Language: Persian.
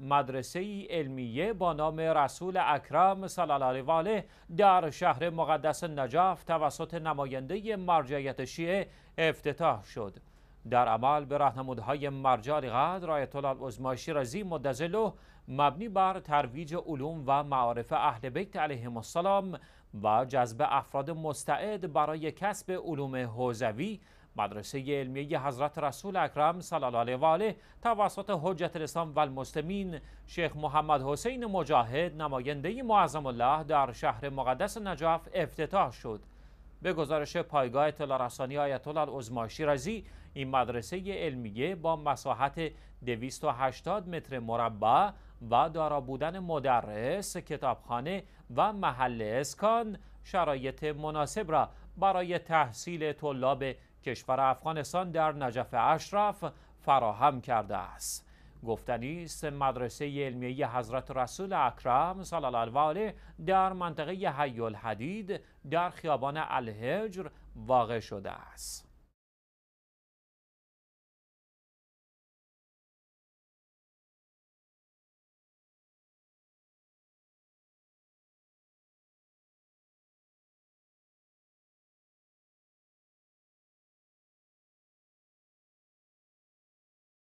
مدرسه علمیه با نام رسول اکرم صلی الله علیه در شهر مقدس نجف توسط نماینده مرجعیت شیعه افتتاح شد در عمل به راهنمودهای مرجع قدر آیت الله شیرازی مدزلو مبنی بر ترویج علوم و معارف اهل بیت علیهم السلام و جذب افراد مستعد برای کسب علوم حوزوی مدرسه علمیه حضرت رسول اکرم صلی الله علیه و آله توسط حجت الاسلام و المسلمین شیخ محمد حسین مجاهد نماینده معظم الله در شهر مقدس نجف افتتاح شد به گزارش پایگاه اطلاع رسانی آیت الله این مدرسه علمیه با مساحت 280 متر مربع و دارا بودن مدرس، کتابخانه و محل اسکان شرایط مناسب را برای تحصیل طلاب کشور افغانستان در نجف اشرف فراهم کرده است گفتنی است مدرسه علمیه حضرت رسول اکرم صلی الله علیه در منطقه حی حدید در خیابان الهجر واقع شده است